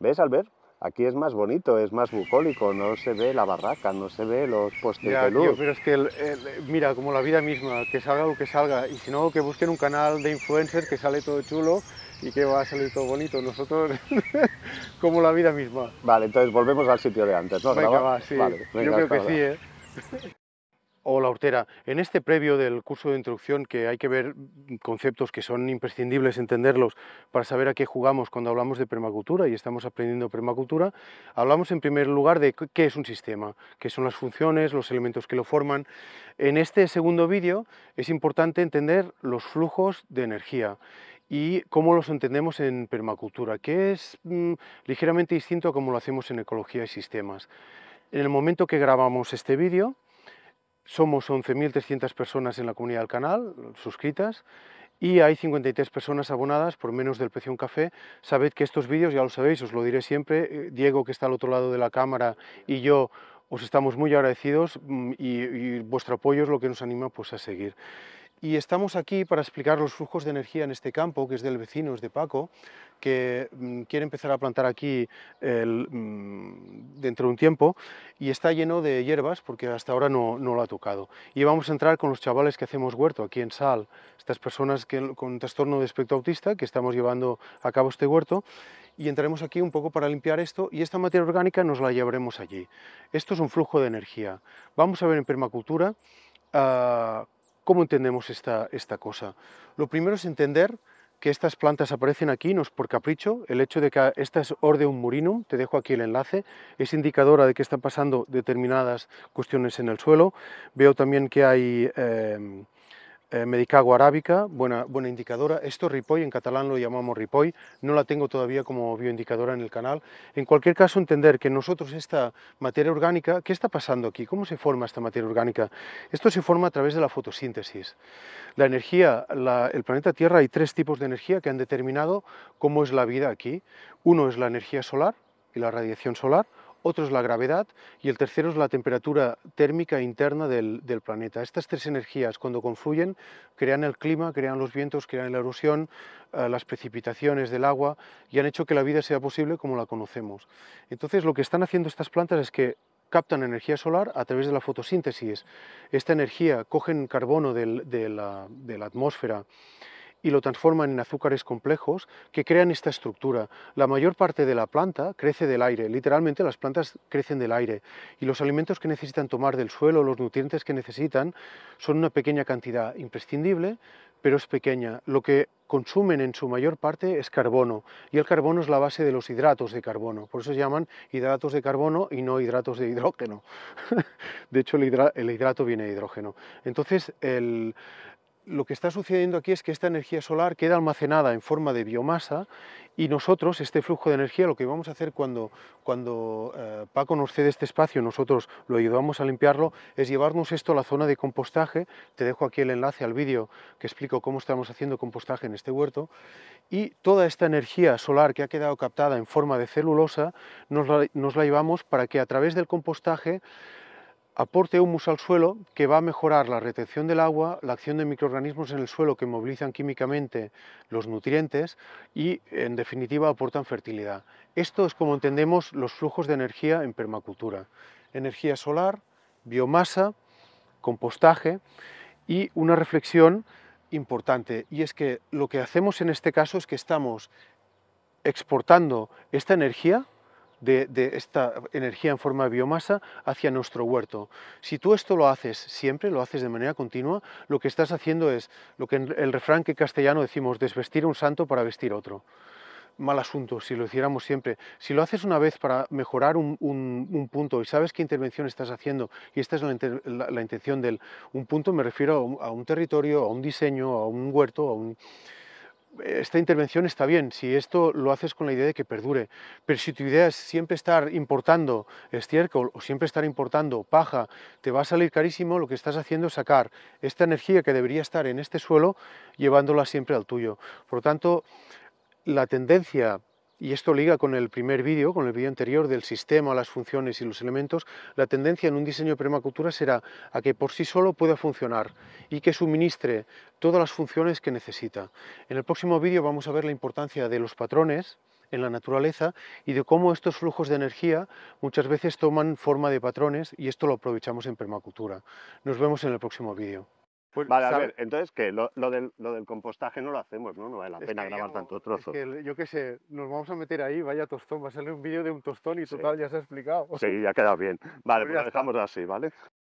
¿Ves, Albert? Aquí es más bonito, es más bucólico, no se ve la barraca, no se ve los postes de luz. pero es que, mira, como la vida misma, que salga lo que salga, y si no, que busquen un canal de influencer que sale todo chulo y que va a salir todo bonito. Nosotros, como la vida misma. Vale, entonces volvemos al sitio de antes, ¿no? Yo creo que sí, ¿eh? Hola, Hortera. En este previo del curso de introducción, que hay que ver mm, conceptos que son imprescindibles entenderlos para saber a qué jugamos cuando hablamos de permacultura y estamos aprendiendo permacultura, hablamos en primer lugar de qué es un sistema, qué son las funciones, los elementos que lo forman. En este segundo vídeo es importante entender los flujos de energía y cómo los entendemos en permacultura, que es mm, ligeramente distinto a como lo hacemos en ecología y sistemas. En el momento que grabamos este vídeo, somos 11.300 personas en la comunidad del canal, suscritas, y hay 53 personas abonadas por menos del precio de un café. Sabed que estos vídeos, ya lo sabéis, os lo diré siempre, eh, Diego que está al otro lado de la cámara y yo os estamos muy agradecidos mm, y, y vuestro apoyo es lo que nos anima pues, a seguir. Y estamos aquí para explicar los flujos de energía en este campo, que es del vecino, es de Paco, que mm, quiere empezar a plantar aquí mm, dentro de un tiempo y está lleno de hierbas porque hasta ahora no, lo ha tocado. Y vamos a entrar con los chavales que hacemos huerto aquí en Sal, estas personas que, con trastorno de espectro autista que estamos llevando a cabo este huerto y entraremos aquí un poco para limpiar esto y esta materia orgánica nos la llevaremos allí. Esto es un flujo de energía. Vamos a ver en permacultura ah, ¿Cómo entendemos esta, esta cosa? Lo primero es entender que estas plantas aparecen aquí no es por capricho, el hecho de que esta es un murinum, te dejo aquí el enlace, es indicadora de que están pasando determinadas cuestiones en el suelo. Veo también que hay em, eh, medicago arábica, buena, buena indicadora. Esto ripoll, en catalán lo llamamos ripoll, no la tengo todavía como bioindicadora en el canal. En cualquier caso, entender que nosotros esta materia orgánica, ¿qué está pasando aquí? ¿Cómo se forma esta materia orgánica? Esto se forma a través de la fotosíntesis. La energía, el planeta Tierra, hay tres tipos de energía que han determinado cómo es la vida aquí. Uno es la energía solar y la radiación solar, otro es la gravedad y el tercero es la temperatura térmica interna del, planeta. Estas tres energías, cuando confluyen, crean el clima, crean los vientos, crean la erosión, eh, las precipitaciones del agua y han hecho que la vida sea posible como la conocemos. Entonces, lo que están haciendo estas plantas es que captan energía solar a través de la fotosíntesis. Esta energía cogen carbono de la atmósfera y lo transforman en azúcares complejos que crean esta estructura. La mayor parte de la planta crece del aire, literalmente las plantas crecen del aire y los alimentos que necesitan tomar del suelo, los nutrientes que necesitan, son una pequeña cantidad imprescindible, pero es pequeña. Lo que consumen en su mayor parte es carbono y el carbono es la base de los hidratos de carbono, por eso se llaman hidratos de carbono y no hidratos de hidrógeno. de hecho, el, hidrato viene de hidrógeno. Entonces, el, lo que está sucediendo aquí es que esta energía solar queda almacenada en forma de biomasa y nosotros, este flujo de energía, lo que vamos a hacer cuando, cuando eh, Paco nos cede este espacio, nosotros lo ayudamos a limpiarlo, es llevarnos esto a la zona de compostaje, te dejo aquí el enlace al vídeo que explico cómo estamos haciendo compostaje en este huerto, y toda esta energía solar que ha quedado captada en forma de celulosa, nos la llevamos para que a través del compostaje aporte humus al suelo que va a mejorar la retención del agua, la acción de microorganismos en el suelo que movilizan químicamente los nutrientes y, en definitiva, aportan fertilidad. Esto es como entendemos los flujos de energía en permacultura. Energía solar, biomasa, compostaje y una reflexión importante, y es que lo que hacemos en este caso es que estamos exportando esta energía de, esta energía en forma de biomasa hacia nuestro huerto. Si tú esto lo haces siempre, lo haces de manera continua, lo que estás haciendo es lo que en el refrán que castellano decimos, desvestir a un santo para vestir otro mal asunto si lo hiciéramos siempre. Si lo haces una vez para mejorar un, punto y sabes qué intervención estás haciendo, y esta es la, intención del un punto, me refiero a un, territorio, a un diseño, a un huerto, a un, esta intervención está bien, si esto lo haces con la idea de que perdure, pero si tu idea es siempre estar importando estiércol o siempre estar importando paja, te va a salir carísimo, lo que estás haciendo es sacar esta energía que debería estar en este suelo, llevándola siempre al tuyo. Por lo tanto, la tendencia y esto liga con el primer vídeo, con el vídeo anterior del sistema, las funciones y los elementos, la tendencia en un diseño de permacultura será a que por sí solo pueda funcionar y que suministre todas las funciones que necesita. En el próximo vídeo vamos a ver la importancia de los patrones en la naturaleza y de cómo estos flujos de energía muchas veces toman forma de patrones y esto lo aprovechamos en permacultura. Nos vemos en el próximo vídeo. Pues, vale, a ver, entonces que lo, del, compostaje no lo hacemos, ¿no? No vale la pena grabar tanto trozo. Es que, yo qué sé, nos vamos a meter ahí, vaya tostón, va a salir un vídeo de un tostón y total, ya se ha explicado. Sí, ya queda bien. Pues vale, pues, lo dejamos así, ¿vale?